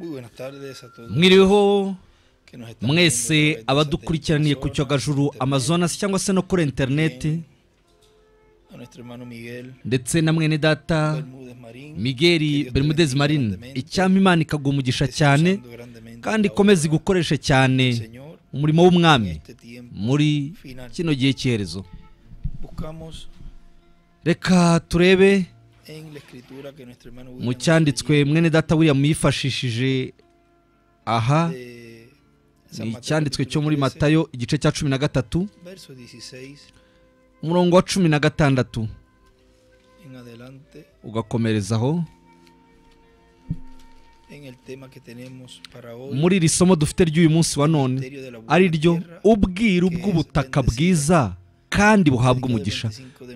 Muy buenas tardes a todos. Mwiriho mwese abadukurikiraniye ku cyogajuru Amazonas cyangwa se no kuri internet ndetse na mwene data migeri bermudez marine icyama imana ikaguha umugisha cyane kandi ikomeze gukoresha cyane umurimo w'umwami muri kino gihe cyerezo reka turebe mu cyanditswe mwene data william yifashishije aha ni icyanditswe cyo muri matayo igice cya cumi na gatatu umurongo wa cumi na gatandatu ugakomerezaho muri iri somo dufite ry'uyu munsi wa none ari ryo ubwiru bw'ubutaka bwiza kandi buhabwa umugisha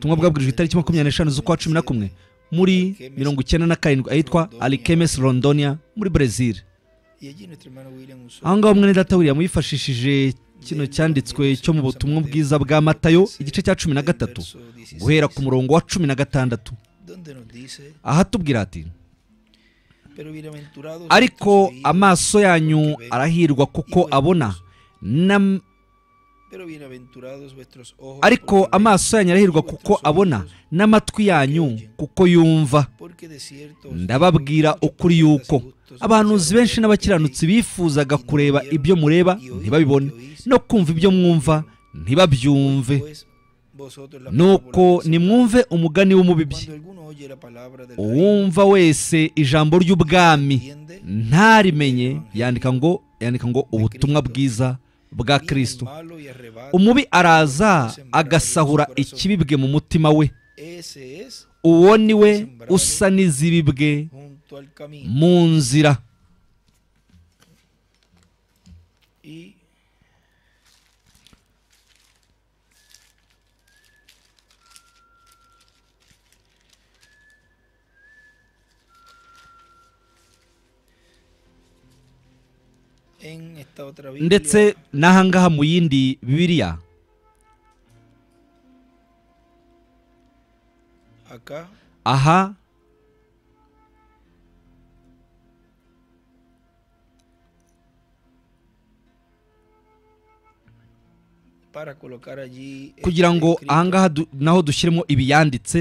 tumwe bwabwirijwe itariki makumyabiri n'eshanu z'ukwa cumi na kumwe muri mirongo icyenda na karindwi ahitwa arikemes rondonia muri brezil ahangaha umwene data william yifashishije kino cyanditswe cyo mu butumwa bwiza bwa matayo igice cya cumi na gatatu guhera ku murongo wa cumi na gatandatu ahatubwira ati ariko amaso yanyu arahirwa kuko abona ariko amaso yanyu arahirwa kuko abona n'amatwi yanyu kuko yumva ndababwira ukuri yuko Abahanuzi benshi n'abakiranutsi bifuzaga kureba ibyo mureba ntibabibone no kumva ibyo mwumva ntibabyumve nuko nimwumve umugani w'umubibyi uwumva wese ijambo ry'ubwami ntarimenye yandika ngo yandika ngo ubutumwa bwiza bwa kirisito umubi araza agasahura ikibibwe mu mutima we uwo ni we usa n'izibibwe mu nzira ndetse n'ahangaha mu yindi bibiriya aha kugira ngo ahangaha naho dushyiremo ibiyanditse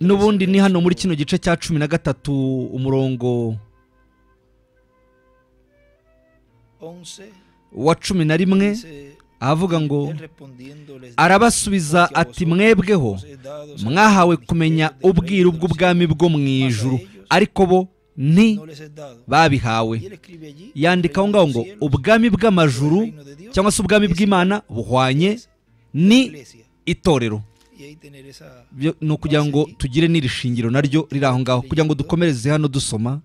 n'ubundi ni hano muri kino gice cya cumi na gatatu umurongo wa cumi na rimwe ahavuga ngo arabasubiza ati mwebweho mwahawe kumenya ubwiru bw'ubwami bwo mu ijuru ariko bo nti babihawe yandika aho ngaho ngo ubwami bw'amajuru cyangwa se ubwami bw'imana buhwanye ni itorero ni kugira ngo tugire n'iri shingiro naryo riri aho ngaho kugira ngo dukomereze hano dusoma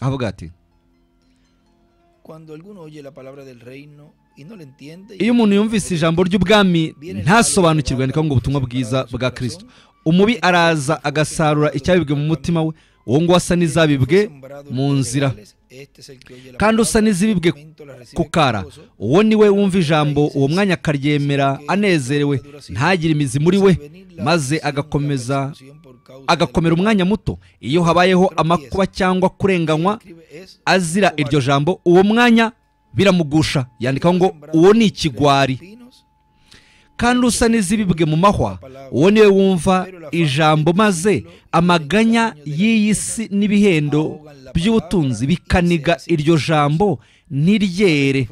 avuga ati iyo umuntu yumvise ijambo ry'ubwami ntasobanukirwe ni ngo ubutumwa bwiza bwa kirisito umubi araza agasarura icyabibwe mu mutima we uwo nguwo asa n'izabibwe mu nzira kandi usa n'izibibwe ku kara uwo ni we wumva ijambo uwo mwanya akaryemera anezerewe ntagire imizi muri we maze agakomeza agakomera umwanya muto iyo habayeho amakuba cyangwa kurenganywa azira iryo jambo uwo mwanya biramugusha yandikaho ngo uwo ni ikigwari kandi usa n'izibibwe mu mahwa uwo niwe wumva ijambo maze amaganya y'iyi si n'ibihendo by'ubutunzi bikaniga iryo jambo ntiryere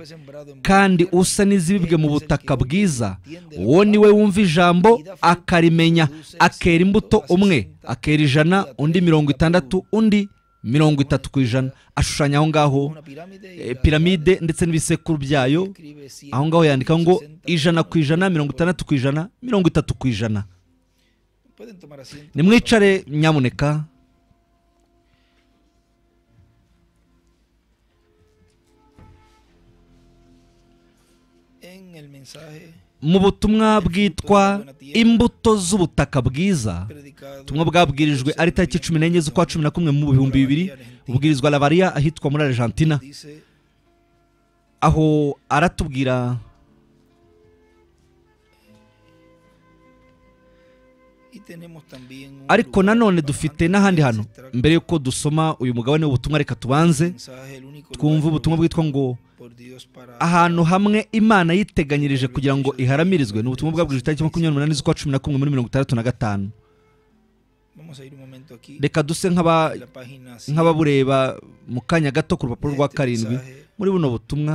kandi usa n'izibibwe mu butaka bwiza uwo niwe wumva ijambo akarimenya akera imbuto umwe akera ijana undi mirongo itandatu undi mirongo itatu ku ijana ashushanya aho ngaho piramide eh, ndetse n'ibisekuru byayo aho ngaho yandika ngo ijana ku ijana mirongo itandatu ku ijana mirongo itatu ku ijana nimwicare nyamuneka mu butumwa bwitwa imbuto z'ubutaka bwiza ubutumwa bwabwirijwe ari tariki cumi n'enye z'ukwa cumi na kumwe mu bihumbi bibiri ubwirizwa lavariya ahitwa muri argentina aho aratubwira ariko nanone dufite n'ahandi hantu mbere y'uko dusoma uyu mugabane w'ubutumwa reka tubanze twumve ubutumwa bwitwa ngo ahantu hamwe imana yiteganyirije kugira ngo iharamirizwe ni ubutumwa bwabwije itariki makumyabiri n'umunani z'ukwa cumi na kumwe muri mirongo itandatu na gatanu reka duse nk'ababureba mu kanya gato ku rupapuro rwa karindwi muri buno butumwa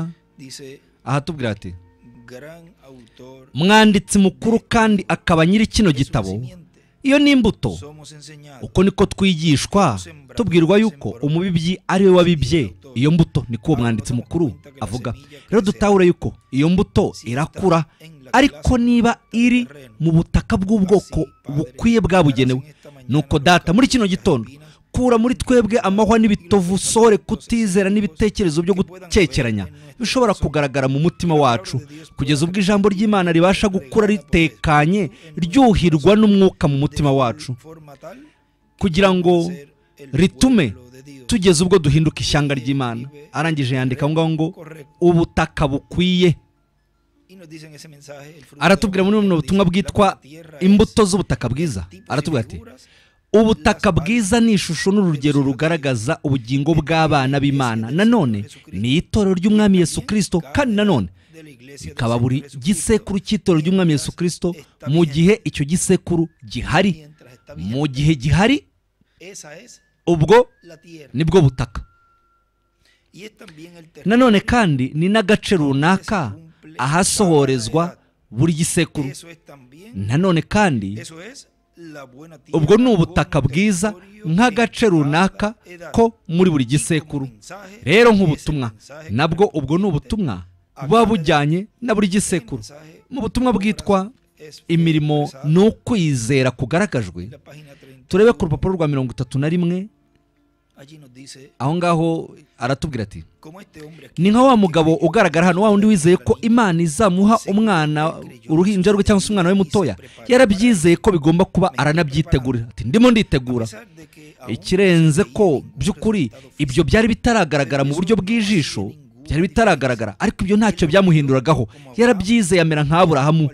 aha ati mwanditsi mukuru kandi akaba nyiri kino gitabo iyo ni imbuto uko niko twigishwa tubwirwa yuko umubibyi ari we wabibye iyo mbuto niko uwo mwanditsi mukuru avuga rero dutahure yuko iyo mbuto irakura ariko niba iri mu butaka bw'ubwoko bukwiye bwabugenewe nuko data muri kino gitondo kura muri twebwe amahwa n'ibitovu sore kutizera n'ibitekerezo byo gukekeranya bishobora kugaragara mu mutima wacu kugeza ubwo ijambo ry'imana ribasha gukura ritekanye ryuhirwa n'umwuka mu mutima wacu kugira ngo ritume tugeze ubwo duhinduka ishyanga ry'imana arangije yandika aho ngo ubutaka bukwiye aratubwira muri buno butumwa bwitwa imbuto z'ubutaka bwiza aratubwira ati ubutaka bwiza ni ishusho n'urugero rugaragaza ubugingo bw'abana b'imana nanone ni itorero ry'umwami Yesu kirisito kandi nanone bikaba buri gisekuru cy'itorero ry'umwami Yesu kirisito mu gihe icyo gisekuru gihari mu gihe gihari ubwo nibwo butaka nanone kandi ni n'agace runaka ahasohorezwa buri gisekuru nanone kandi ubwo ni ubutaka bwiza nk'agace runaka ko muri buri gisekuru rero nk'ubutumwa nabwo ubwo ni ubutumwa buba bujyanye na buri gisekuru mu butumwa bwitwa imirimo ni ukwizera kugaragajwe turebe ku rupapuro rwa mirongo itatu na rimwe aho ngaho aratubwira ati ni nka wa mugabo ugaragara hano wa wundi wizeye ko imana izamuha umwana uruhinja rwe cyangwa se umwana we mutoya yarabyizeye ko bigomba kuba aranabyitegura ati ndimo nditegura ikirenze ko by'ukuri ibyo byari bitaragaragara mu buryo bw'ijisho byari bitaragaragara ariko ibyo ntacyo byamuhinduragaho yarabyizeye amera nk'aburahamu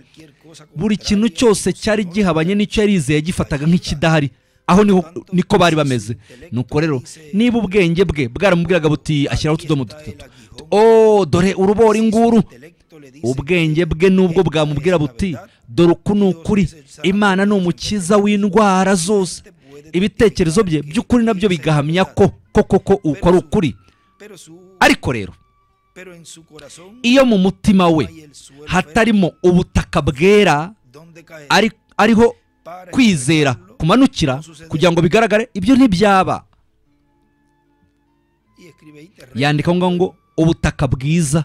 buri kintu cyose cyari gihabanye n'icyo yari gifataga nk'ikidahari aho niko bari bameze nuko rero niba ubwenge bwe bwaramubwiraga buti ashyiraho utudomo dutatu oh, dore urubori nguru ubwenge bwe nubwo bwamubwira buti dore uku ni ukuri imana ni umukiza w'indwara zose ibitekerezo bye by'ukuri nabyo bigahamya ko koko ko uko ukuri ariko rero iyo mu mutima we hatarimo ubutaka bwera ariho kwizera kumanukira kugira ngo bigaragare ibyo ntibyaba yandika ngo ngo ubutaka bwiza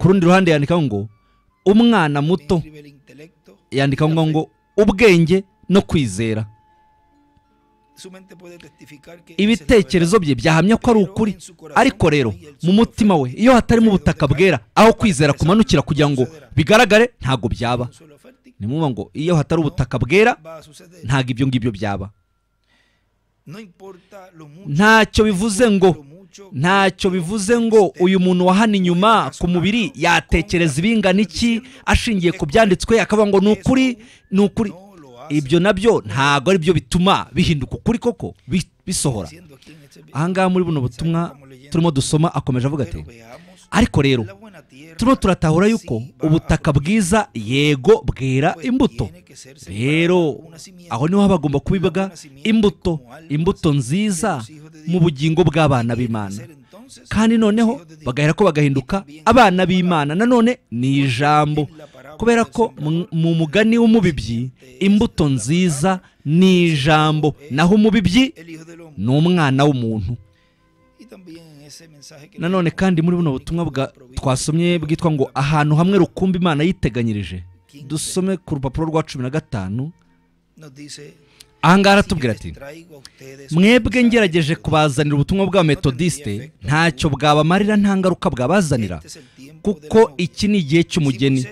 ku rundi ruhande yandika ngo umwana muto yandika ngo ubwenge no kwizera ibitekerezo bye byahamya ko ari ukuri ariko rero mu mutima we iyo hatarimo ubutaka bwera aho kwizera kumanukira kugira ngo bigaragare ntabwo byaba ni ngo iyo hatari ubutaka bwera ntabwo ibyo ngibyo byaba ntacyo bivuze ngo ntacyo bivuze ngo uyu muntu wa hano inyuma ku mubiri yatekereza ibingana iki ashingiye ku byanditswe akaba ngo ni ukuri ni ukuri ibyo nabyo ntabwo ari byo bituma bihinduka ukuri koko bisohora ahangaha muri buno butumwa turimo dusoma akomeje avuga ati ariko rero turimo turatahura yuko ubutaka bwiza yego bwera imbuto rero aho niho bagomba kubivuga imbuto imbuto nziza mu bugingo bw'abana b'imana kandi noneho bagahera ko bagahinduka abana b'imana nanone ni ijambo kubera ko mu mugani w'umubibyi imbuto nziza ni ijambo naho umubibyi ni umwana w'umuntu nanone kandi muri buno butumwa twasomye bwitwa ngo ahantu hamwe rukumbi imana yiteganyirije dusome ku rupapuro rwa cumi na gatanu ahangaha aratubwira ati mwebwe ngerageje kubazanira ubutumwa bwa metodisite ntacyo bwabamarira nta ngaruka bwabazanira kuko iki ni igihe cy'umugeni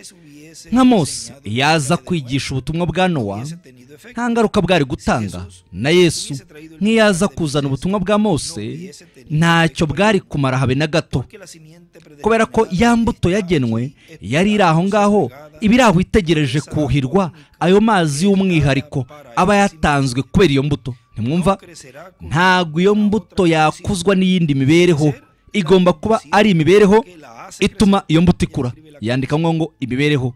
nka mose yaza kwigisha ubutumwa bwa nowa nta ngaruka bwari gutanga na yesu ntiyaza kuzana ubutumwa bwa mose ntacyo bwari kumara habe na gato kubera ko ya mbuto yagenwe yari iri aho ngaho iba iri aho itegereje kuhirwa ayo mazi y'umwihariko aba yatanzwe kubera iyo mbuto ntimwumva ntabwo iyo mbuto yakuzwa n'iyindi mibereho igomba kuba ari imibereho ituma iyo mbuto ikura yandikanywa ngo imibereho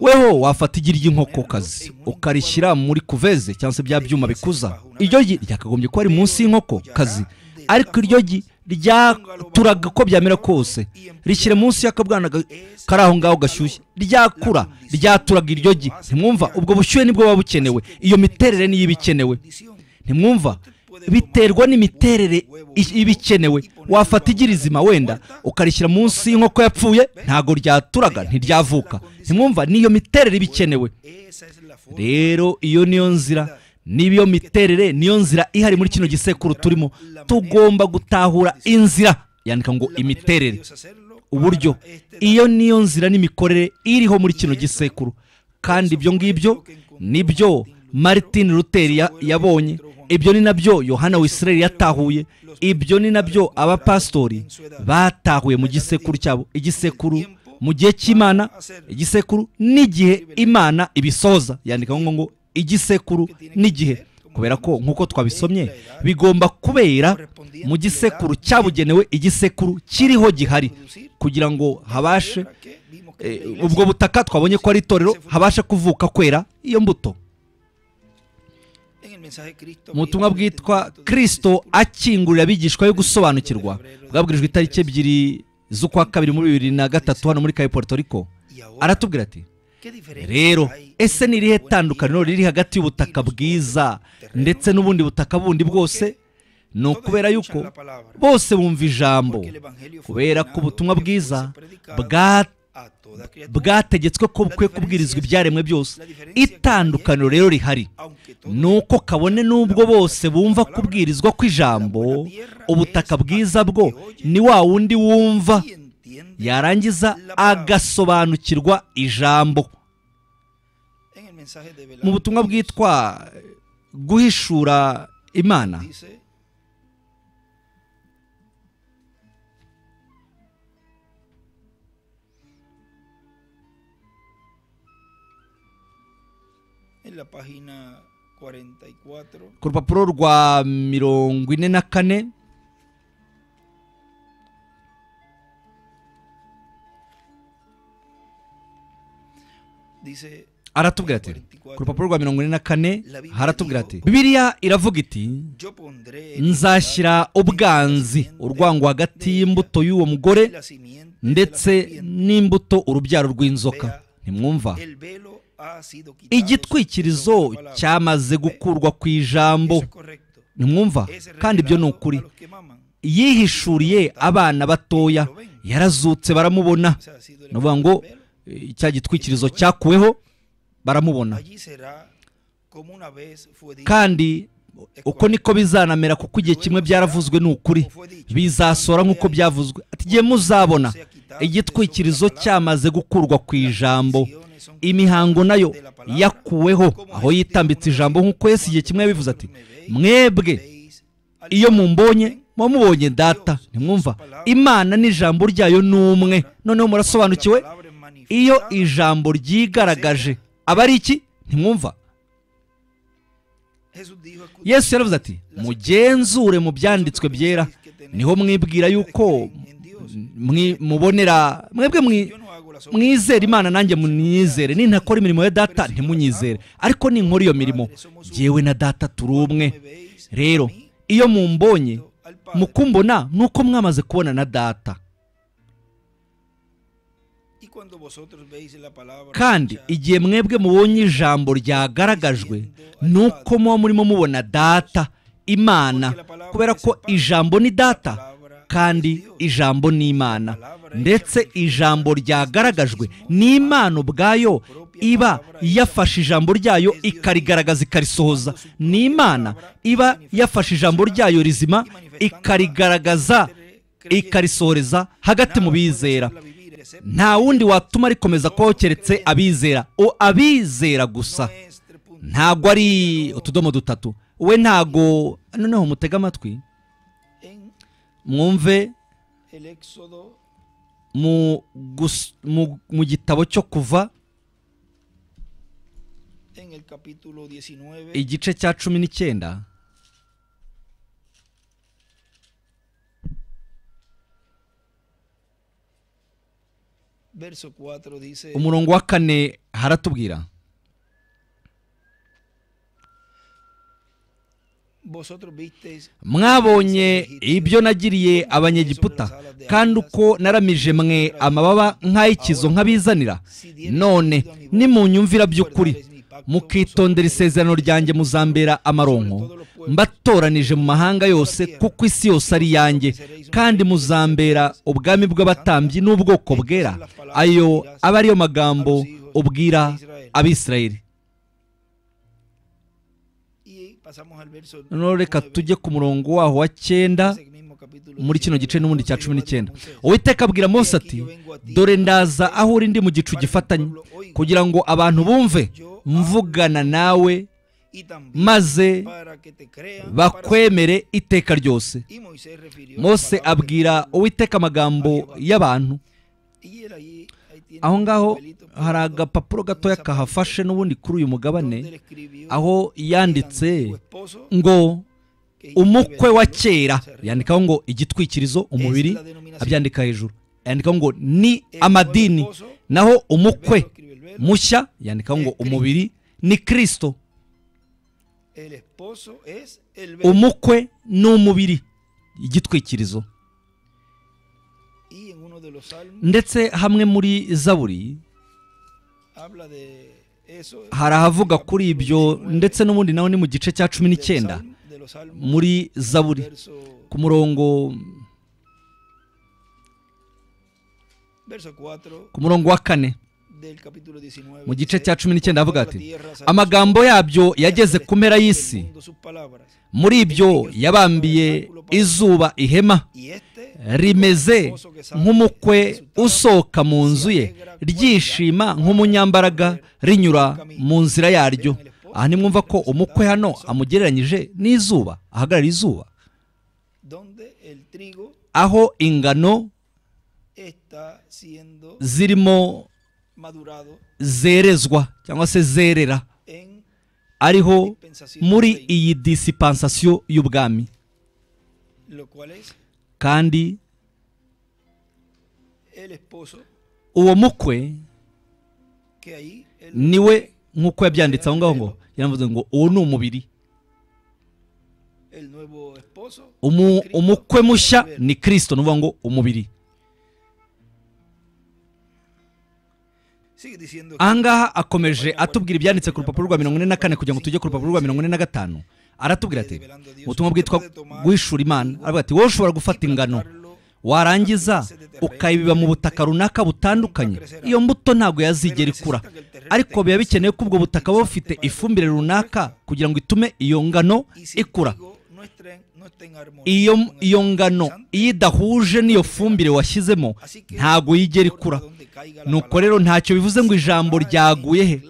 weho wafata igi ry'inkokokazi ukarishyira muri kuveze cyangwa se bya byuma bikuza iryo gi ryakagombye kuba ari munsi y'inkokokazi ariko iryo gi ryaturaga uko byamera kose rishyire munsi y'akabwana kari aho ngaho gashyushye ryakura ryaturaga iryo gi ntimwumva ubwo bushyuhe nibwo buba bukenewe iyo miterere niyo iba ikenewe ntimwumva biterwa n'imiterere iba ikenewe wafata igi rizima wenda ukarishyira munsi y'inkoko yapfuye ntabwo ryaturaga ntiryavuka ntimwumva niyo miterere iba ikenewe rero iyo niyo nzira niyo miterere niyo nzira ihari muri kino gisekuru turimo tugomba gutahura inzira yandika ngo imiterere uburyo iyo niyo nzira n'imikorere iriho muri kino gisekuru kandi ibyo ngibyo nibyo martin ruteri yabonye ibyo ni nabyo yohana wisireri yatahuye ibyo ni nabyo abapasitori batahuye mu gisekuru cyabo igisekuru mu gihe cy'imana igisekuru n'igihe imana ibisoza yandika ngo igisekuru n'igihe kubera ko nk'uko twabisomye bigomba kubera mu gisekuru cyabugenewe igisekuru kiriho gihari kugira ngo habashe eh, ubwo butaka twabonye ko ari itorero habashe kuvuka kwera iyo mbuto ubutumwa bwitwa Kristo akingurira abigishwa yo gusobanukirwa bwabwirijwe itariki ebyiri z'ukwa kabiri muri bibiri na gatatu hano muri kayi Rico aratubwira ati rero ese ni irihe tandukaniro riri hagati y'ubutaka bwiza ndetse n'ubundi butaka bundi bwose ni ukubera yuko bose bumva ijambo kubera ko ubutumwa bwiza bwategetswe ko bukwiye kubwirizwa ibyaremwe byose itandukaniro rero rihari nuko kabone n'ubwo bose bumva kubwirizwa kw'ijambo ubutaka bwiza bwo ni wa wundi wumva yarangiza agasobanukirwa ijambo mu butumwa bwitwa guhishura imana la página ku rupapuro rwa mirongo ine na kane aratubwira ati ku rupapuro rwa mirongo ine na kane haratubwira ati bibiriya iravuga iti nzashyira ubwanzi urwango hagati y'imbuto y'uwo mugore ndetse n'imbuto urubyaro rw'inzoka ntimwumva igitwikirizo cyamaze gukurwa ku ijambo ntimwumva kandi ibyo ni ukuri yihishuriye abana batoya yarazutse baramubona ni ukuvuga ngo eh, cya gitwikirizo cyakuweho baramubona kandi uko niko bizanamera kuko igihe kimwe byaravuzwe ni ukuri bizasora nk'uko byavuzwe ati muzabona igitwikirizo cyamaze gukurwa ku ijambo imihango nayo yakuweho aho yitambitse ijambo nk'uko yesiye kimwe yabivuze ati mwebwe iyo mumbonye muba mubonye data ntimwumva imana n'ijambo ryayo ni umwe noneho murasobanukiwe iyo ijambo ryigaragaje aba ari iki ntimwumva yesu yaravuze ati mugenzure mu byanditswe byera niho mwibwira yuko mubonera mwebwe mwizere imana nanjye munyizere nintakora imirimo ya data ntimunyizere ariko ni nkora iyo mirimo yewe na data turi umwe rero iyo mumbonye mukumbona nuko mwamaze kubona na data kandi igihe mwebwe mubonye ijambo ryagaragajwe nuko uko muba murimo mubona data imana kubera ko ijambo ni data kandi ijambo ni imana ndetse ijambo ryagaragajwe n'imana ubwayo iba yafashe ijambo ryayo ikarigaragaza ikarisohoza ni imana iba yafashe ijambo ryayo rizima ikarigaragaza ikarisohoreza hagati mu bizera nta wundi watuma rikomeza kubaho keretse abizera o abizera gusa ntabwo ari utudomo dutatu we ntago noneho mutega amatwi mwumve mu gitabo cyo kuva igice cya cumi n'icyenda umurongo wa kane haratubwira mwabonye ibyo nagiriye abanyegiputa kandi uko naramije mwe amababa nk'ay'ikizo nk'abizanira none nimunyumvira by'ukuri mukitondera isezerano ryanjye muzambera amaronko mbatoranije mu mahanga yose kuko isi yose ari iyanjye kandi muzambera ubwami bw'abatambyi n'ubwoko bwera ayo aba ariyo magambo ubwira abisirayeli noneho reka tujye ku murongo waho wa cyenda muri kino gice n'ubundi cya cumi n'icyenda uwiteka abwira Mose ati dore ndaza aho uri ndi mu gicu gifatanye kugira ngo abantu bumve mvugana nawe maze bakwemere iteka ryose Mose abwira uwiteka amagambo y'abantu aho ngaho hari agapapuro gatoya kahafashe n'ubundi kuri uyu mugabane aho yanditse ngo umukwe wa kera yandikaho ngo igitwikirizo umubiri abyandika hejuru yandikaho ngo ni amadini naho umukwe mushya yandikaho ngo umubiri ni kirisito umukwe ni umubiri igitwikirizo ndetse hamwe muri zaburi hari ahavuga kuri ibyo ndetse n'ubundi nawe ni mu gice cya cumi n'icyenda muri zaburi ku murongo ku murongo wa kane mu gice cya cumi n'icyenda avuga ati amagambo yabyo yageze ku mpera y'isi muri ibyo yabambiye izuba ihema rimeze nk'umukwe usohoka mu nzu ye ryishima nk'umunyambaraga rinyura mu nzira yaryo aha ni ko umukwe hano amugereranyije n'izuba ahagarara izuba aho ingano zirimo zerezwa cyangwa se zerera ariho muri iyi disipansasiyo y'ubwami kandi uwo mukwe niwe nk'uko yabyanditse aho ngaho ngo yaravuze ngo uwo ni umubiri umukwe mushya ni kirisito ni ngo umubiri ahangaha akomeje atubwira ibyanditse ku rupapuro rwa mirongo ine na kane kugira ngo tujye ku rupapuro rwa mirongo ine na gatanu aratubwira ati ubutumwa bwitwa wishura imana aravuga ati wowe ushobora gufata ingano warangiza ukayibiba mu butaka runaka butandukanye iyo mbuto ntabwo yazigera ikura ariko biba bikeneye ko ubwo butaka buba bufite ifumbire runaka kugira ngo itume iyo ngano ikura iyo ngano iyo idahuje n'iyo fumbire washyizemo ntabwo yigera ikura nuko rero ntacyo bivuze ngo ijambo ryaguye he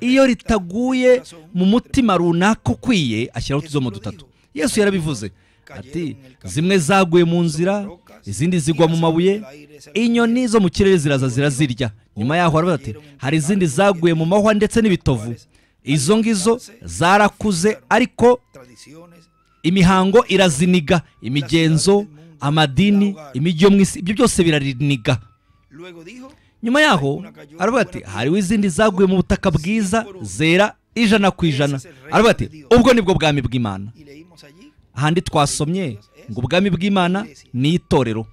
iyo ritaguye mu mutima runaka ukwiye ashyiraho utudomo dutatu yesu yarabivuze ati zimwe zaguye mu nzira izindi zigwa mu mabuye inyoni zo mu kirere ziraza zirazirya nyuma yaho haravuga ati hari izindi zaguye mu mahwa ndetse n'ibitovu izo ngizo zarakuze ariko imihango iraziniga imigenzo amadini imijyi yo mu isi ibyo byose birariniga nyuma yaho aravuga ati hariho izindi zaguye mu butaka bwiza zera ijana ku ijana aravuga ati ubwo nibwo bwami bw'imana ahandi twasomye ngo ubwami bw'imana ni itorero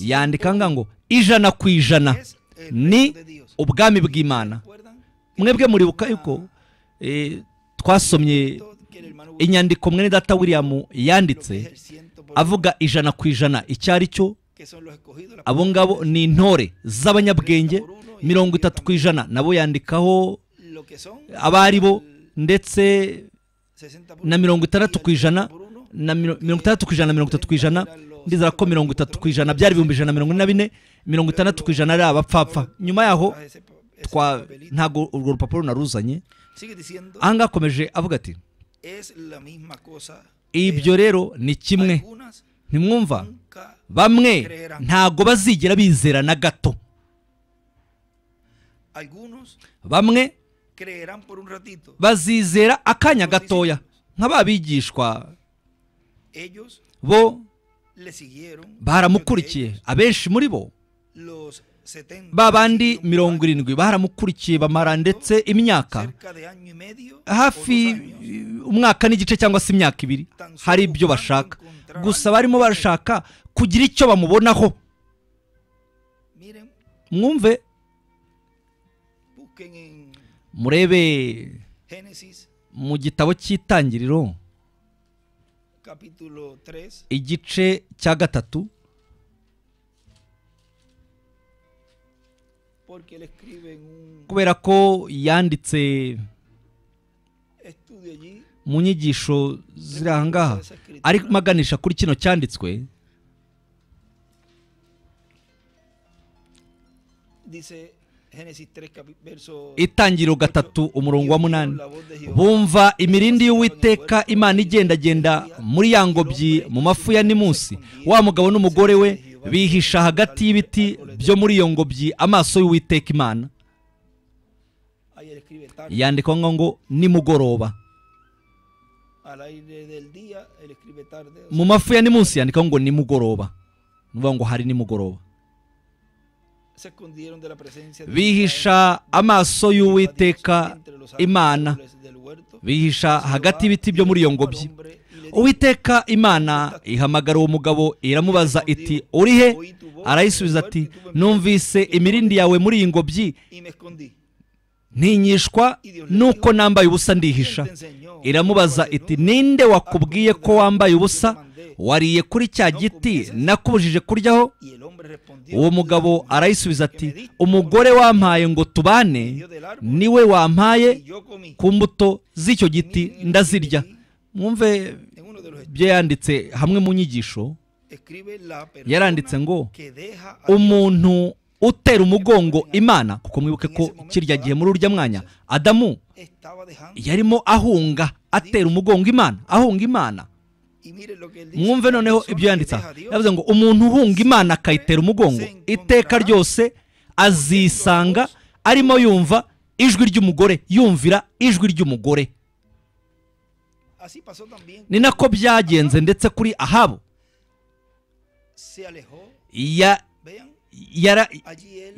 yandika ngo ijana ku ijana ni ubwami bw'imana mwebwe muribuka yuko eh, twasomye inyandiko mwene data william yanditse avuga ijana ku ijana icyo ari cyo abo ngabo ni intore z'abanyabwenge mirongo itatu ku ijana nabo yandikaho abari bo ndetse na mirongo itandatu ku ijana na mirongo itandatu ku ijana mirongo itatu ku ijana ndizera ko mirongo itatu ku ijana byari ibihumbi ijana mirongo ine na bine mirongo itandatu ku ijana ari abapfapfa nyuma yaho ntabwo urwo rupapuro naruzanye ahangaha akomeje avuga ati ibyo rero ni kimwe ntimwumva bamwe ntago bazigera bizera na gato bamwe bazizera akanya gatoya nka ba bo baramukurikiye abenshi muri bo babandi mirongo irindwi baramukurikiye bamara ndetse imyaka hafi umwaka n'igice cyangwa se imyaka ibiri hari ibyo bashaka gusa barimo barashaka kugira icyo bamubonaho mwumve murebe mu gitabo cy'itangiriro igice cya gatatu kubera ko yanditse mu nyigisho ziri aha ari maganisha kuri kino cyanditswe dice itangiriro gatatu umurongo wa munani bumva imirindi y'uwiteka imana igendagenda muri ya ngobyi mu mafu ya nimunsi wa mugabo n'umugore we bihisha hagati y'ibiti byo muri iyo ngobyi amaso y'uwiteka imana yandikwa ngo nimugoroba mu mafu ya nimunsi yandikwa ngo nimugoroba ni ngo hari nimugoroba bihisha amaso y'uwiteka imana bihisha hagati y'ibiti byo muri iyo ngobyi uwiteka imana ihamagara uwo mugabo iramubaza iti uri he arayisubiza ati numvise imirindi yawe muri iyi ngobyi ntinyishwa nuko nambaye ubusa ndihisha iramubaza iti ninde wakubwiye ko wambaye ubusa wariye kuri cya giti nakubujije kuryaho uwo mugabo arayisubiza ati umugore wampaye ngo tubane niwe wampaye ku mbuto z'icyo giti ndazirya mwumve ibyo yanditse hamwe mu nyigisho yaranditse ngo umuntu utera umugongo imana kuko mwibuke ko kirya gihe muri urya mwanya adamu yarimo ahunga atera umugongo imana ahunga imana mwumve noneho ibyo yanditse yavuze ngo umuntu uhunga imana akayitera umugongo iteka ryose azisanga arimo yumva ijwi ry'umugore yumvira ijwi ry'umugore ni nako byagenze ndetse kuri ahabo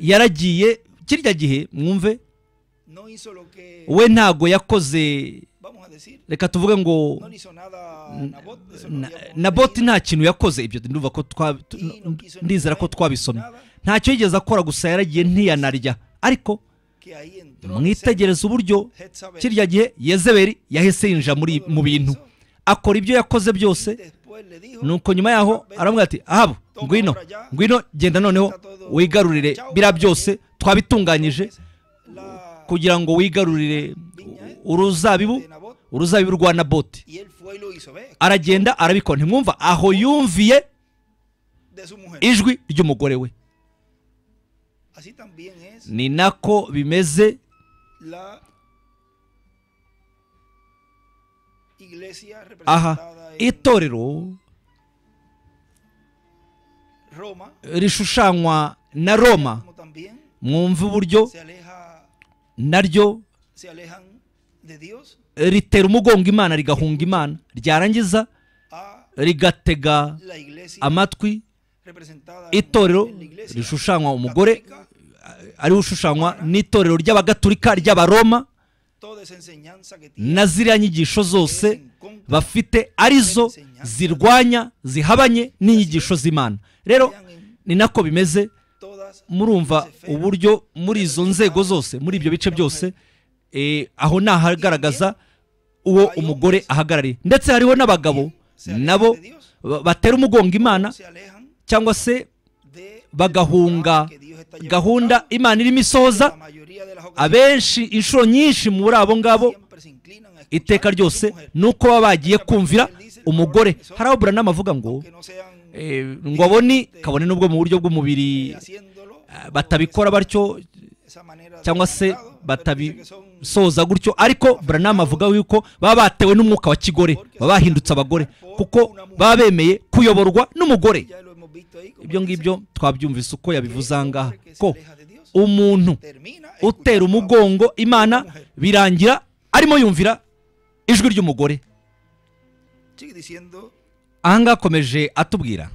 yaragiye kirya gihe mwumve we ntago yakoze reka tuvuge ngo naboti nta kintu yakoze ibyo ndumva ko ndizera ko twabisomye ntacyo yigeze akora gusa yaragiye ntiyanarya ariko mwitegereza uburyo kirya gihe yezeberi yahise yinjira mu bintu akora ibyo yakoze byose nuko nyuma yaho aramubwira ati ahaba ngwino ngwino genda noneho wigarurire biriya byose twabitunganyije kugira ngo wigarurire ¿eh? uruzabibu uruzabibu rwa naboti aragenda arabikora ntimwumva aho yumviye ijwi ry'umugore we ni nako bimeze aha itorero rishushanywa na roma mwumva uburyo naryo ritera umugongo imana rigahunga imana ryarangiza rigatega amatwi itorero rishushanywa umugore ariwe ushushanywa n'itorero ry'abagaturika ry'abaroma na ziriya nyigisho zose bafite arizo zirwanya zihabanye n'inyigisho z'imana rero ni nako bimeze murumva uburyo muri izo nzego zose muri ibyo bice byose Eh, aho ni ahagaragaza uwo umugore ahagarariye ndetse hariho n'abagabo nabo batera umugongo imana cyangwa se bagahunga gahunda imana irimo isohoza abenshi inshuro nyinshi muri abo ngabo iteka ryose ni uko baba bagiye kumvira umugore hari aho buranama avuga ngo eh, ngo abone kabone n'ubwo mu buryo bw'umubiri eh, batabikora batyo cyangwa se batabikora soza gutyo ariko Branham avuga yuko baba batewe n'umwuka wa kigore baba bahindutse abagore kuko baba bemeye kuyoborwa n'umugore ibyo ngibyo twabyumvise uko yabivuze ahangaha ko umuntu utera umugongo imana birangira arimo yumvira ijwi ry'umugore ahangaha akomeje atubwira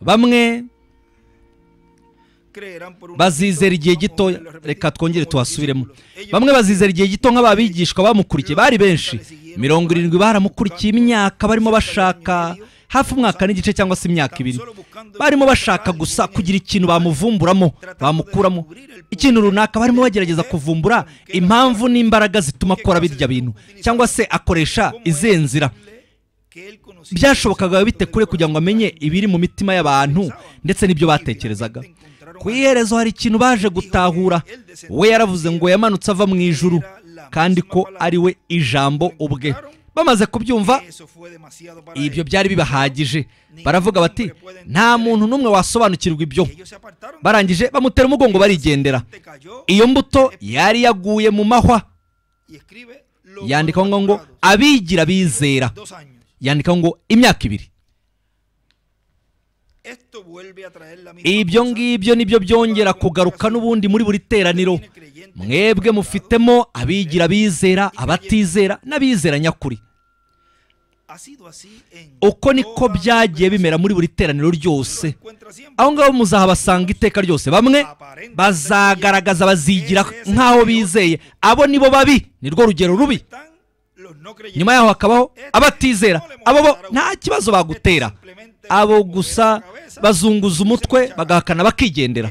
bamwe bazizera igihe gitoya reka twongere tubasubiremo bamwe bazizera igihe gito nk'ababigishwa bamukurikiye bari benshi mirongo irindwi baramukurikiye imyaka barimo bashaka hafi umwaka n'igice cyangwa se imyaka ibiri barimo bashaka gusa kugira ikintu bamuvumburamo bamukuramo ikintu runaka barimo bagerageza kuvumbura impamvu n'imbaraga zituma akora birya bintu cyangwa se akoresha izenzira byashobokaga bite kure kugira ngo amenye ibiri mu mitima y'abantu ndetse n'ibyo batekerezaga ku iherezo hari ikintu baje gutahura we yaravuze ngo yamanutse ava mu ijuru kandi ko ari we ijambo ubwe bamaze kubyumva ibyo byari bibahagije baravuga bati nta muntu n'umwe wasobanukirwa ibyo barangije bamutera umugongo barigendera iyo mbuto yari yaguye mu mahwa yandikaho ngo abigira bizera yandikaho ngo imyaka ibiri ibyo ngibyo nibyo byongera kugaruka n'ubundi muri buri teraniro mwebwe mufitemo abigira bizera abatizera n'abizera nyakuri uko niko byagiye bimera muri buri teraniro ryose aho ngaho muzahabasanga iteka ryose bamwe bazagaragaza bazigira nk'aho bizeye abo nibo babi ni rugero rubi nyuma yaho hakabaho abatizera abo bo nta kibazo bagutera abo gusa bazunguza umutwe bagahakana bakigendera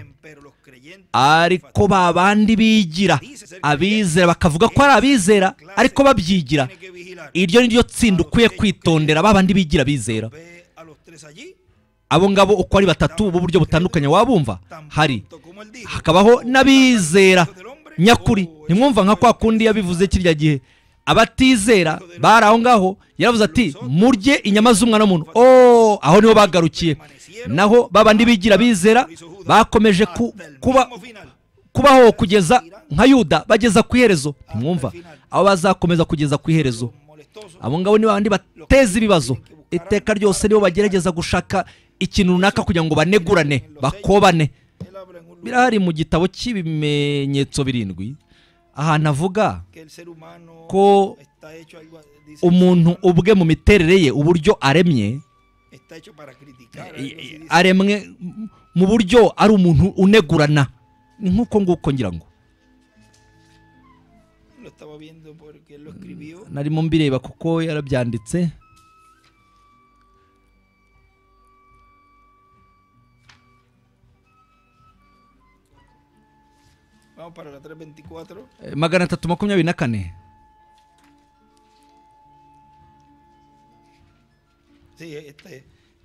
ariko ba bandi bigira abizera bakavuga ko ari abizera ariko babyigira iryo ni ryo tsinda ukwiye kwitondera ba bandi bigira abizera abo ngabo uko ari batatu b'uburyo butandukanye wabumva hari hakabaho n'abizera nyakuri ntimwumva nka kwa kundi yabivuze kirya gihe abatizera bari aho ngaho yaravuze ati murye inyama z'umwana muntu oh aho niho bagarukiye naho baba bigira bizera bakomeje kuba kubaho kugeza nka yuda bageza ku iherezo ntimwumva abo bazakomeza kugeza ku iherezo abo ngabo ni bandi bateza ibibazo iteka ryose nibo bagerageza gushaka ikintu runaka kugira ngo banegurane bakobane birahari mu gitabo cy'ibimenyetso birindwi ahantu avuga ko umuntu ubwe mu miterere ye uburyo aremye aremwe mu buryo ari umuntu unegurana ni nk'uko nguko ngira ngo mm, narimo mbireba kuko yarabyanditse para la 324 magana atatu makumyabiri na kane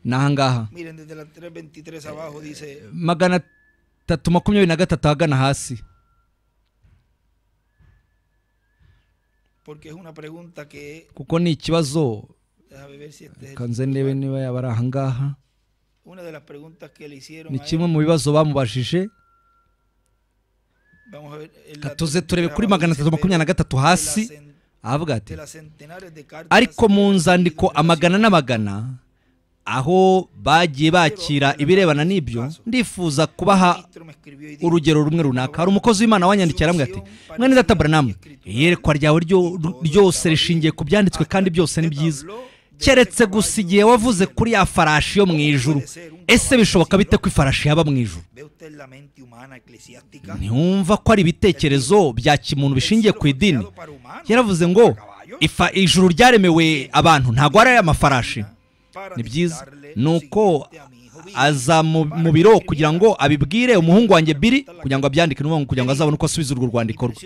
ni ahangaha magana atatu makumyabiri na gatatu ahagana hasi kuko ni ikibazo kanze ndebe niba yaba ari ahangaha ni kimwe mu bibazo bamubajije katuze turebe kuri magana atatu ah, makumyabiri na gatatu hasi ahavuga ati ariko mu nzandiko amagana n'amagana aho bagiye bakira ibirebana n'ibyo ndifuza kubaha urugero rumwe runaka hari umukozi w'imana wanyandikira hamwe ati mwene data buranamwe iyerekwa ryawe ryose rishingiye ku byanditswe kandi byose ni byiza keretse gusa igihe wavuze kuri ya farashi yo mu ijuru ese bishoboka bite ko ifarashi yaba mu ijuru ntiyumva ko ari ibitekerezo bya kimuntu bishingiye ku idini yaravuze ngo ijuru ryaremewe abantu ntabwo ari ay'amafarashi ni byiza ni uko aza mu biro kugira ngo abibwire umuhungu wanjye biri kugira ngo abyandike n'umuhungu kugira ngo azabone uko asubiza urwo rwandiko rwe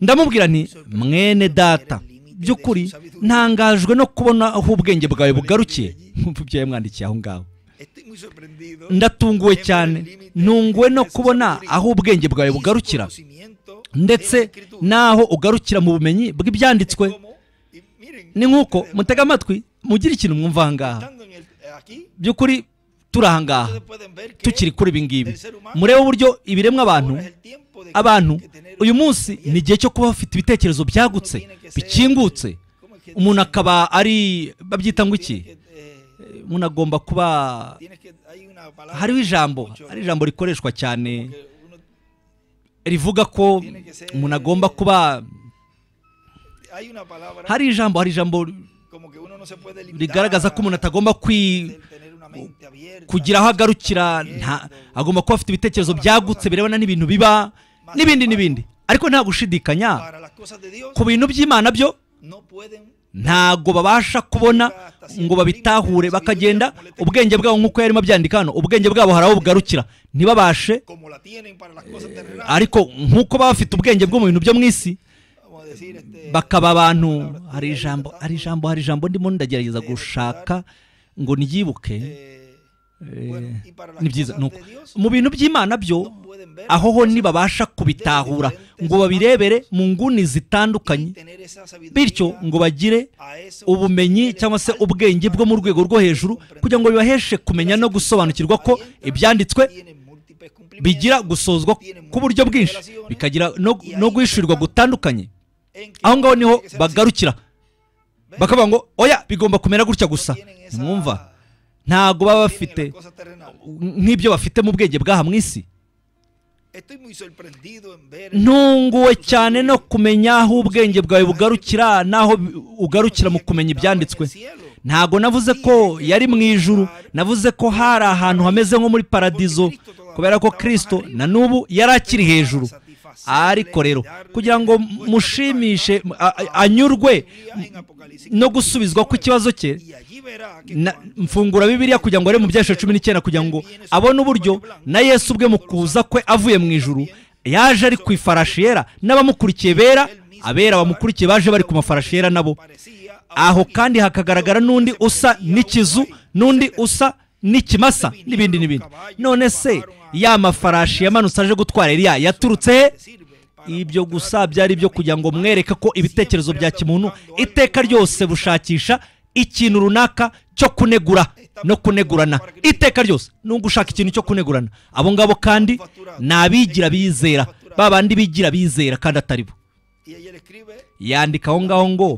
ndamubwira nti mwene data by'ukuri ntangajwe no kubona aho ubwenge bwawe bugarukiye nk'uko ibyo yamwandikiye aho ngaho ndatunguwe cyane ntunguwe no kubona aho ubwenge bwawe bugarukira ndetse n'aho ugarukira mu bumenyi bw'ibyanditswe ni nk'uko mutega amatwi mugire ikintu mwumva aha eh, by'ukuri turi aha tukiri kuri ibi ngibi murebe uburyo ibiremwa abantu abantu uyu munsi ni igihe cyo kuba bafite ibitekerezo byagutse bikingutse umuntu akaba ari babyita ngo iki umuntu agomba kuba hariho ijambo ari ijambo rikoreshwa cyane rivuga ko umuntu agomba kuba hari ijambo hari ijambo rigaragaza ko umuntu atagomba kugira aho agarukira agomba kuba afite ibitekerezo byagutse birebana n'ibintu biba n'ibindi n'ibindi ariko nta gushidikanya ku bintu by'imana byo ntabwo babasha kubona ngo babitahure bakagenda ubwenge bwabo nk'uko yarimo byandika hano ubwenge bwabo hari aho bugarukira ntibabashe eh, ariko nk'uko baba bafite ubwenge bwo mu bintu byo mu isi bakaba abantu hari ijambo hari ijambo hari ijambo ndimo ndagerageza gushaka ngo nyibuke eh, mu bintu by'imana byo aho ho ntibabasha kubitahura ngo babirebere mu nguni zitandukanye bityo ngo bagire ubumenyi cyangwa se ubwenge bwo mu rwego rwo hejuru kugira ngo bibaheshe kumenya no gusobanukirwa ko ibyanditswe bigira gusozwa ku buryo bwinshi bikagira no guhishurirwa gutandukanye aho ngaho niho bagarukira bakavuga ngo oya bigomba kumera gutya gusa mwumva ntabwo baba bafite nk'ibyo bafite mu bwenge bw'aha mu isi ntunguwe cyane no kumenya aho ubwenge bwawe bugarukira n'aho ugarukira mu kumenya ibyanditswe ntabwo navuze ko yari mu ijuru navuze ko hari ahantu hameze nko muri paradizo kubera ko kirisito na n'ubu yari akiri hejuru ariko rero kugira ngo mushimishe anyurwe no gusubizwa ku kibazo cye mfungura bibiriya kugira ngo arebe mu byiciro cumi n'icyenda kugira ngo abone uburyo na yesu ubwe mu kuza kwe avuye mu ijuru yaje ari ku ifarashi yera n'abamukurikiye bera abera bamukurikiye baje bari ku mafarashi yera nabo aho kandi hakagaragara n'undi usa n'ikizu n'undi usa n'ikimasa n'ibindi n'ibindi none se ya mafarashi yamanutse aje gutwara iriya yaturutse ibyo gusa byari byo kugira ngo mwereke ko ibitekerezo bya kimuntu iteka ryose bushakisha ikintu runaka cyo kunegura no kunegurana iteka ryose nubwo ushaka ikintu cyo kunegurana abo ngabo kandi ni abigira bizera ba bigira bizera kandi atari bo yandika aho ngaho ngo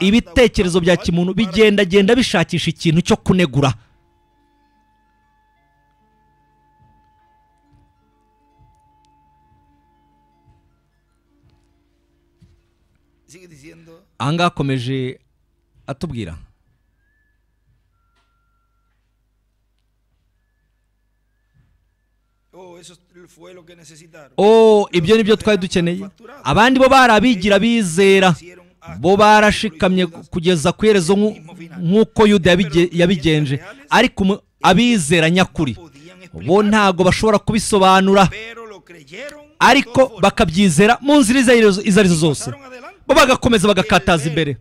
ibitekerezo bya kimuntu bigendagenda bishakisha ikintu cyo kunegura ahangaha akomeje atubwira oh, oh ibyo ni byo twari dukeneye abandi bo barabigira bizera bo barashikamye kugeza ku iherezo nk'uko yuda yabigenje ariko abizera nyakuri bo ntago bashobora kubisobanura ariko bakabyizera mu nzira izo arizo zose bo bagakomeza bagakataza eh, imbere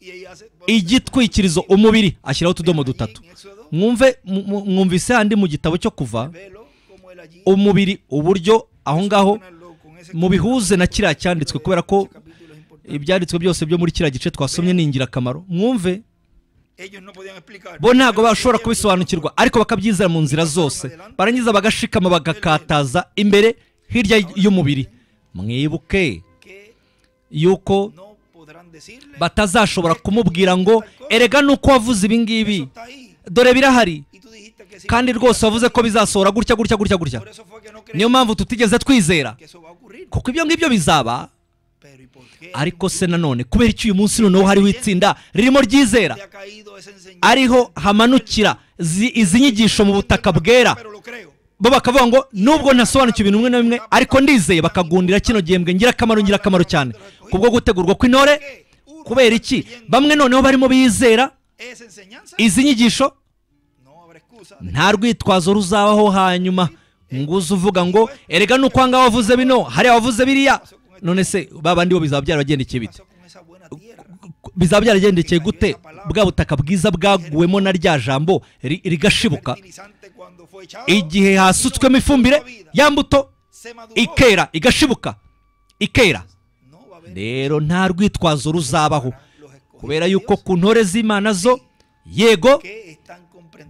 eh, eh, igitwikirizo umubiri ashyiraho utudomo dutatu mwumve mwumvise handi mu gitabo cyo kuva umubiri uburyo aho ngaho mubihuze na kiriya cyanditswe kubera ko ibyanditswe byose byo muri kiriya gice twasomye ni ingirakamaro mwumve bo ntabwo bashobora kubisobanukirwa ariko bakabyizera mu nzira zose barangiza bagashikama bagakataza imbere hirya y'umubiri mwibuke yuko batazashobora kumubwira ngo erega nuko wavuze ibi ngibi dore birahari kandi rwose wavuze ko bizasohora gutya gutya gutya gutya niyo mpamvu tutigeze twizera kuko ibyo ngibyo bizaba ariko se nanone kubera icyo uyu munsi noneho hariho itsinda ririmo ryizera ariho hamanukira izi nyigisho mu butaka bwera bo bakavuga ngo nubwo ntasobanukiwe ibintu bimwe na bimwe ariko ndizeye bakagundira kino gihembwe ngirakamaro ngirakamaro cyane kubwo gutegurwa kw'intore kubera iki bamwe noneho barimo bizera izi nyigisho nta rwitwazo ruzabaho hanyuma nguze uvuga ngo erega nuko aha ngaha wavuze bino hariya wavuze biriya none se babandi bo bizaba byarabagendekeye bite bizaba byaragendekeye gute bwa butaka bwiza bwaguwemo na rya jambo rigashibuka igihe hasutswemo ifumbire ya mbuto ikera igashibuka ikera rero nta rwitwazo ruzabaho kubera yuko ku ntore z'imana zo yego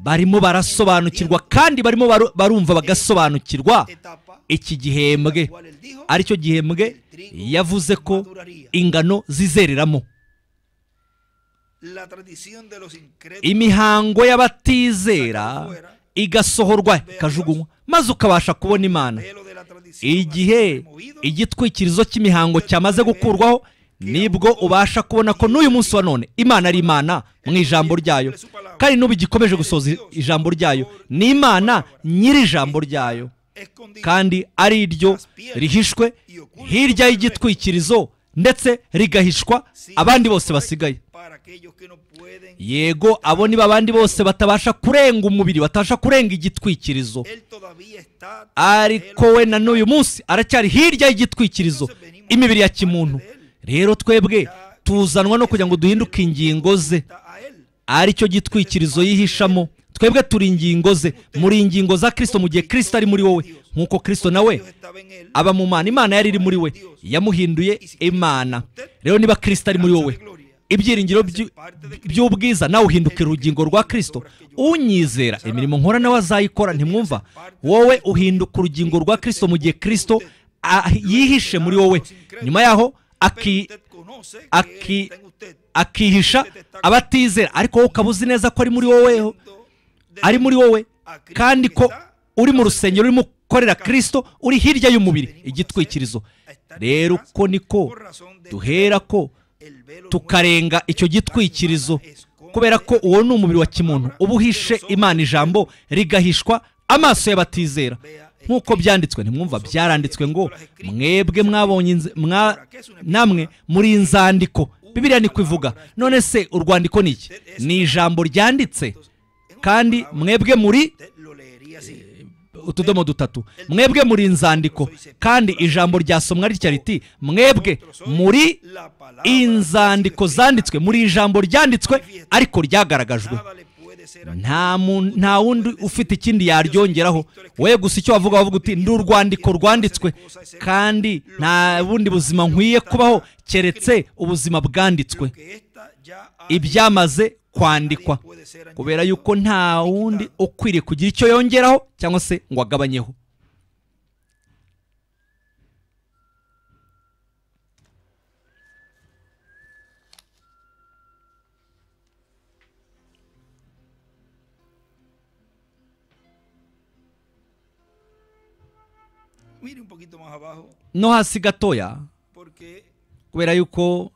barimo barasobanukirwa kandi barimo barumva bagasobanukirwa iki gihembwe aricyo gihembwe yavuze ko ingano zizereramo imihango y'abatizera igasohorwa ikajugunywa maze ukabasha kubona imana igihe igitwikirizo cy'imihango cyamaze gukurwaho nibwo ubasha kubona ko n'uyu munsi wa none imana ari imana mu ijambo ryayo kandi n'ubu igikomeje gusoza ijambo ryayo ni imana nyiri ijambo ryayo kandi ari ryo rihishwe hirya y'igitwikirizo ndetse rigahishwa abandi bose basigaye yego abo niba abandi bose batabasha kurenga umubiri batabasha kurenga igitwikirizo ariko we na n'uyu munsi aracyari hirya y'igitwikirizo imibiri ya kimuntu rero twebwe tuzanwa no kugira ngo duhinduke ingingo ze aricyo gitwikirizo yihishamo twebwe turi ingingo ze muri ingingo za kristo mu gihe kristo ari muri wowe nk'uko kristo nawe aba mu mana imana yari iri muri we yamuhinduye imana rero niba kristo ari muri wowe ibyiringiro by'ubwiza nawe uhindukira urugingo rwa kristo unyizera imirimo nkora nawe azayikora ntimwumva wowe uhinduka urugingo rwa kristo mu gihe kristo yihishe muri wowe nyuma yaho akihisha abatizera ariko wowe ukaba uzi neza ko ari muri wowe ari muri wowe kandi ko uri mu rusengero urimo ukorera kirisito uri hirya y'umubiri igitwikirizo rero uko niko duhera ko tukarenga icyo gitwikirizo kubera ko uwo ni umubiri wa kimuntu uba uhishe imana ijambo rigahishwa amaso y'abatizera nk'uko byanditswe ntimwumva byaranditswe ngo mwebwe mwabonye namwe muri inzandiko bibiriya ni kuvuga none se urwandiko ni iki ni ijambo ryanditse kandi mwebwe muri eh, utudomo dutatu mwebwe muri inzandiko kandi ijambo ryasomwa ritya riti mwebwe muri inzandiko zanditswe muri ijambo ryanditswe ariko ryagaragajwe nta wundi ufite ikindi yaryongeraho we gusa icyo wavuga wavuga uti ndi urwandiko rwanditswe kandi nta bundi buzima nkwiye kubaho keretse ubuzima bwanditswe ibyamaze kwandikwa kubera yuko nta wundi ukwiriye kugira icyo yongeraho cyangwa se ngo agabanyeho no hasi gatoya kubera yuko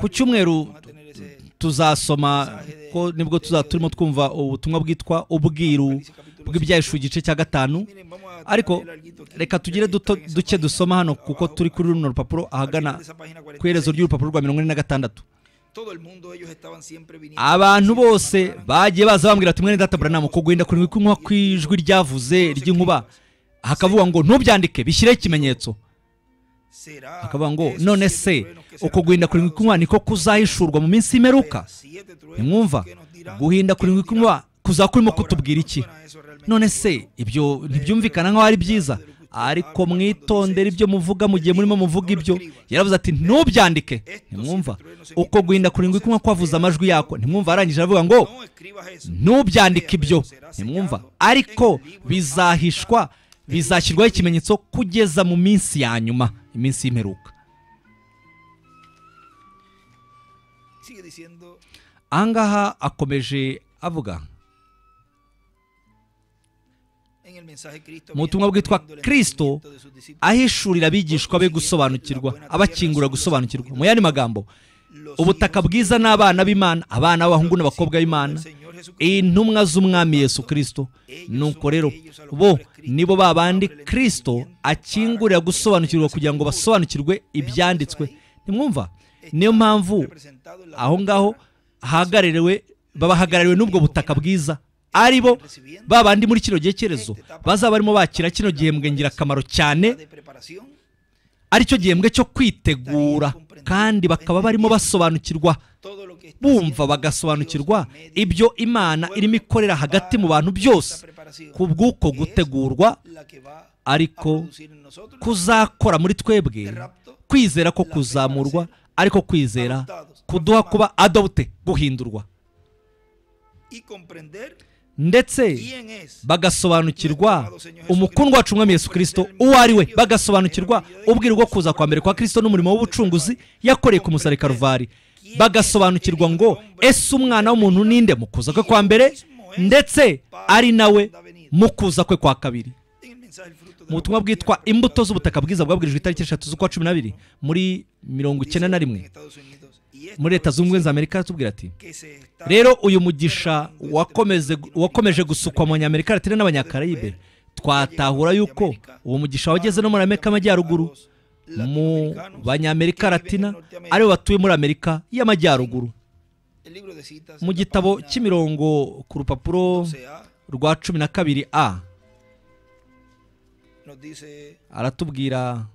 ku cyumweru tuzasoma ko nibwo tuzaba turimo twumva ubutumwa bwitwa ubwiru bw'ibyahishu igice cya gatanu ariko reka tugire duke dusoma hano kuko turi kuri runo rupapuro ahagana ku iherezo ry'urupapuro rwa mirongo ine na gatandatu abantu bose bagiye baza bambwira ati mwene data buranamu kugwinda kunywa kw'ijwi ryavuze ry'inkuba hakavuga ngo ntubyandike bishyire ikimenyetso akavuga ngo none se uko guhinda kurindwi kunywa niko kuzahishurwa mu minsi imeruka nimwumva guhinda kurindwi kunywa kuza kurimo kutubwira iki none se ibyo ntibyumvikana nk'aho ari byiza ariko mwitondere ibyo muvuga mu gihe murimo muvuga ibyo yaravuze ati ntubyandike ntimwumva uko guhinda kurindwi kunywa kwavuze amajwi yako ntimwumva arangije aravuga ngo ntubyandike ibyo ntimwumva ariko bizahishwa bizashyirwaho ikimenyetso kugeza mu minsi ya nyuma iminsi y'imperuka ahangaha akomeje avuga mu butumwa bwitwa kirisito ahishurira abigishwa be gusobanukirwa abakingura gusobanukirwa mu yandi magambo ubutaka bwiza n'abana b'imana abana b'abahungu n'abakobwa b'imana E intumwa z'umwami Yesu Kristo nuko rero bo nibo babandi Kristo akingurira gusobanukirwa kugira ngo basobanukirwe ibyanditswe ntimwumva niyo mpamvu aho ngaho hahagarariwe babahagarariwe n'ubwo butaka bwiza ari bo babandi muri kino gihe bazaba barimo bakira kino gihembwe ngirakamaro cyane aricyo gihembwe cyo kwitegura kandi bakaba barimo basobanukirwa bumva bagasobanukirwa ibyo imana irimo ikorera hagati mu bantu byose ku bw'uko gutegurwa ariko kuzakora muri twebwe kwizera ko kuzamurwa ariko kwizera kuduha kuba adobute guhindurwa ndetse bagasobanukirwa umukundwa wacu umwami Yesu kirisito uwo ari we bagasobanukirwa ubwira bwo kuza kwa mbere kwa kirisito n'umurimo w'ubucunguzi yakoreye ku musarika bagasobanukirwa ngo ese umwana w'umuntu ninde mu kuza kwe kwa mbere ndetse ari nawe mu kuza kwe kwa kabiri mu butumwa bwitwa imbuto z'ubutaka bwiza bwabwirijwe itariki eshatu z'ukwa cumi n'abiri muri mirongo icyenda na rimwe muri leta zunze ubumwe za amerika tubwira ati rero uyu mugisha wakomeje gusukwa mu banyamerika latine n'abanyakarayibe twatahura yuko uwo mugisha wageze no muri amerika amajyaruguru mu banyamerika latina aribo batuye muri amerika y'amajyaruguru mu gitabo cy'imirongo ku rupapuro rwa cumi na kabiri a aratubwira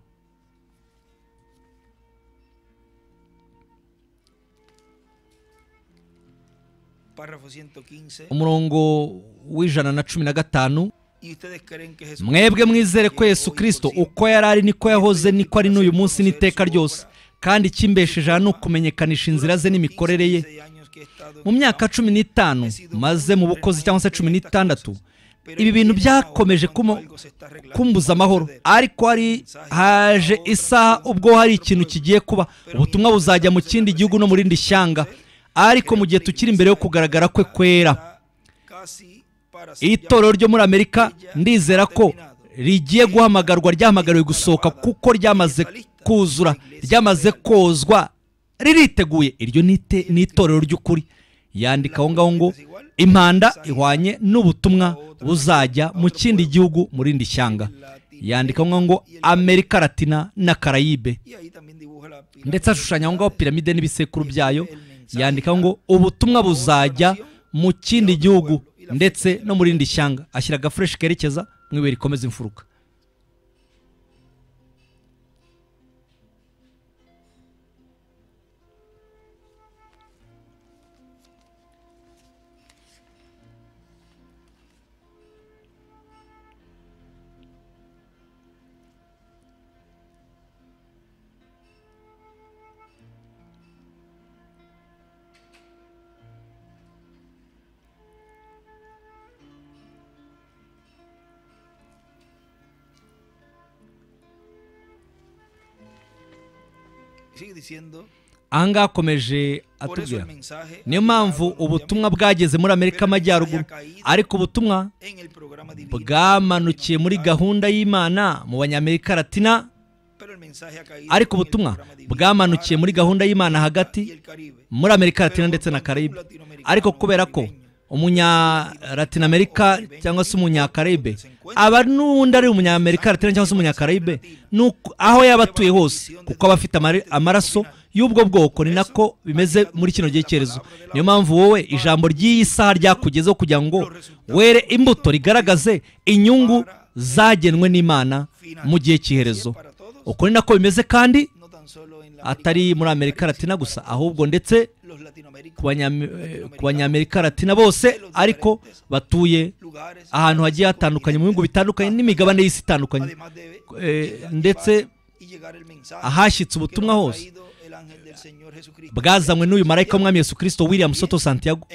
umurongo w'ijana na cumi na gatanu mwebwe mwizere ko yesu Kristo uko yari ari niko yahoze niko ari n'uyu munsi n'iteka ryose kandi ikimbesheje ni ukumenyekanisha inzira ze n'imikorere ye mu myaka cumi n'itanu maze mu bukozi cyangwa se cumi n'itandatu ibi bintu byakomeje kumbuza amahoro ariko hari haje isaha ubwo hari ikintu kigiye kuba ubutumwa buzajya mu kindi gihugu no mu rindi shyanga ariko mu gihe tukiri imbere yo kugaragara kwe kwera itorero ryo muri amerika ndizera ko rigiye guhamagarwa ryahamagariwe gusohoka kuko ryamaze kuzura ryamaze kozwa ririteguye iryo ni itorero ry'ukuri yandika aho ngaho ngo impanda ihwanye n'ubutumwa buzajya mu kindi gihugu mu rindi shyanga yandika aho ngo amerika latina na karayibe ndetse ashushanya aho ngaho piramide n'ibisekuru byayo yandika ngo ubutumwa buzajya mu kindi gihugu ndetse no mu rindi shyanga ashyira agafureshi kerekeza mu ibuye rikomeza imfuruka ahangaha akomeje atubwira niyo mpamvu ubutumwa bwageze muri amerika amajyaruguru ariko ubutumwa bwamanukiye muri gahunda y'imana mu banyamerika latina ariko ubutumwa bwamanukiye muri gahunda y'imana hagati muri amerika latina ndetse na caribe ariko kubera ko umunya cyangwa se umunyakaribe aba n'undi ari umunyamerika cyangwa se umunyakaribe aho yaba atuye hose kuko aba afite amaraso y'ubwo bwoko ni nako bimeze muri kino gihe cyerezo niyo mpamvu wowe ijambo ry'iyi saha ryakugezeho kugira ngo were imbuto rigaragaze inyungu zagenwe n'imana mu gihe cy'iherezo uko ni nako bimeze kandi atari muri amerika latina gusa ahubwo ndetse ku eh, banyamerika aratina bose ariko batuye ahantu hagiye hatandukanye mu bihugu bitandukanye n'imigabane y'isi itandukanye eh, ndetse ahashyitse ubutumwa hose bwazanywe n'uyu marayika w'umwami Yesu kirisito william soto santiago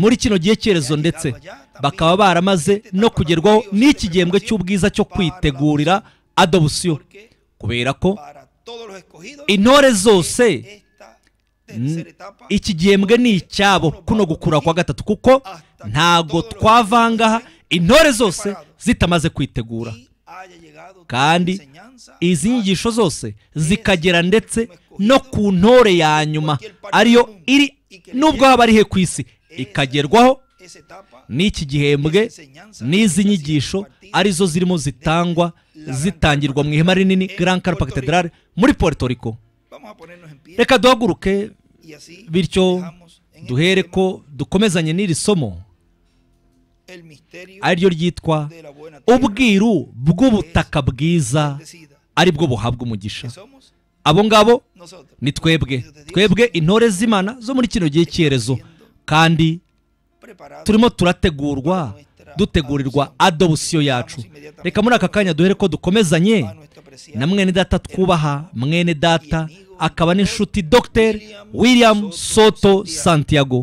muri kino gihe cyerezo ndetse bakaba baramaze no kugerwaho n'iki gihembwe cy'ubwiza cyo kwitegurira adobusiyo kubera ko intore zose Hmm? iki gihembwe ni icyabo kuno gukura kwa gatatu kuko ntago twavangaha intore zose zitamaze kwitegura kandi izi nyigisho zose zikagera ndetse no ku ntore ya nyuma ariyo iri nubwo haba ari he ku isi ikagerwaho n'iki gihembwe n'izi nyigisho arizo zirimo zitangwa zitangirwa mu ihema rinini Grand Carpa muri Puerto Rico Vamos a ponernos en pie. Reka duhaguruke bityo duhere ko dukomezanye n'iri somo ariryo ryitwa ubwiru bw'ubutaka bwiza aribwo buhabwa umugisha abo ngabo ni twebwe twebwe intore z'imana zo muri kino gihe cyerezo kandi turimo turategurwa dutegurirwa adobusiyo yacu reka muri aka kanya duhere ko dukomezanye na mwene data twubaha mwene data akaba n'inshuti Dr william soto santiago